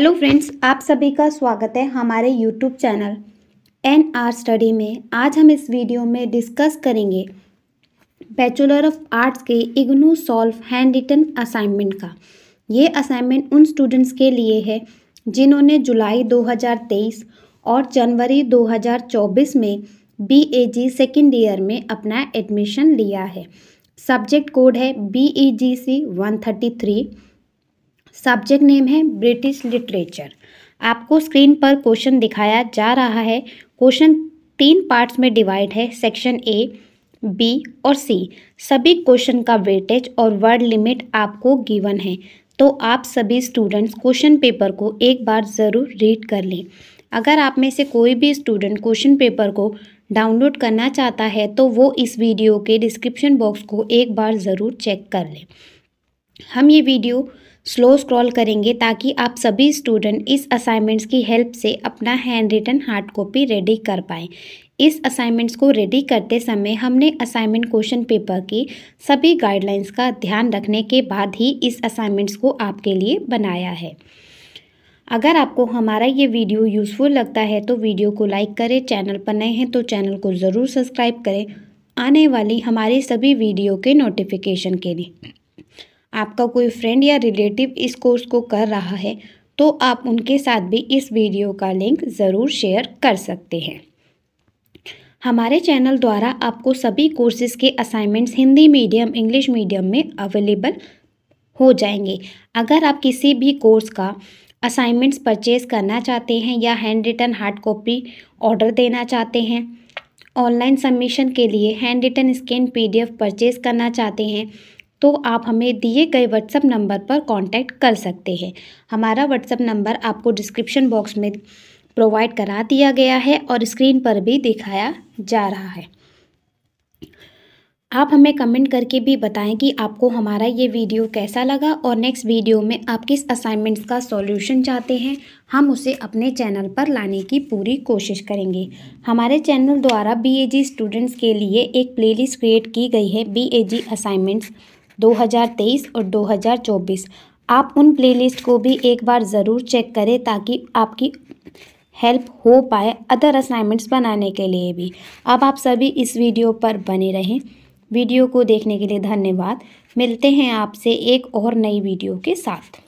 hello friends आप सभी का स्वागत है हमारे YouTube channel N R study में आज हम इस वीडियो में डिस्कस करेंगे बैचलर ऑफ आर्ट्स के IGNOU solve hand written assignment का ये असाइनमेंट उन स्टूडेंट्स के लिए है जिन्होंने जुलाई 2023 और जनवरी 2024 में B A G second year में अपना एडमिशन लिया है सब्जेक्ट कोड है B E G C one thirty three subject name है ब्रिटिश लिटरेचर आपको स्क्रीन पर क्वेश्चन दिखाया जा रहा है क्वेश्चन तीन पार्ट्स में डिवाइड है सेक्शन ए बी और सी सभी क्वेश्चन का वेटेज और वर्ड लिमिट आपको गिवन है तो आप सभी स्टूडेंट्स क्वेश्चन पेपर को एक बार ज़रूर रीड कर लें अगर आप में से कोई भी स्टूडेंट क्वेश्चन पेपर को डाउनलोड करना चाहता है तो वो इस वीडियो के डिस्क्रिप्शन बॉक्स को एक बार ज़रूर चेक कर लें हम ये वीडियो स्लो स्क्रॉल करेंगे ताकि आप सभी स्टूडेंट इस असाइनमेंट्स की हेल्प से अपना hand written hard copy ready कर पाएँ इस असाइनमेंट्स को रेडी करते समय हमने असाइनमेंट क्वेश्चन पेपर की सभी गाइडलाइंस का ध्यान रखने के बाद ही इस असाइनमेंट्स को आपके लिए बनाया है अगर आपको हमारा ये वीडियो यूज़फुल लगता है तो वीडियो को लाइक करें चैनल पर नए हैं तो चैनल को ज़रूर सब्सक्राइब करें आने वाली हमारी सभी वीडियो के नोटिफिकेशन के लिए आपका कोई फ्रेंड या रिलेटिव इस कोर्स को कर रहा है तो आप उनके साथ भी इस वीडियो का लिंक ज़रूर शेयर कर सकते हैं हमारे चैनल द्वारा आपको सभी कोर्सेज़ के assignments Hindi medium English medium में अवेलेबल हो जाएंगे अगर आप किसी भी कोर्स का असाइनमेंट्स परचेज करना चाहते हैं या hand written hard copy order देना चाहते हैं ऑनलाइन सबमिशन के लिए hand written scan PDF purchase करना चाहते हैं तो आप हमें दिए गए व्हाट्सअप नंबर पर कांटेक्ट कर सकते हैं हमारा व्हाट्सएप नंबर आपको डिस्क्रिप्शन बॉक्स में प्रोवाइड करा दिया गया है और स्क्रीन पर भी दिखाया जा रहा है आप हमें कमेंट करके भी बताएं कि आपको हमारा ये वीडियो कैसा लगा और नेक्स्ट वीडियो में आप किस असाइनमेंट्स का सॉल्यूशन चाहते हैं हम उसे अपने चैनल पर लाने की पूरी कोशिश करेंगे हमारे चैनल द्वारा बीएजी स्टूडेंट्स के लिए एक प्लेलिस्ट क्रिएट की गई है बीएजी असाइनमेंट्स 2023 और 2024 आप उन प्लेलिस्ट को भी एक बार ज़रूर चेक करें ताकि आपकी हेल्प हो पाए अदर असाइनमेंट्स बनाने के लिए भी अब आप सभी इस वीडियो पर बने रहें वीडियो को देखने के लिए धन्यवाद मिलते हैं आपसे एक और नई वीडियो के साथ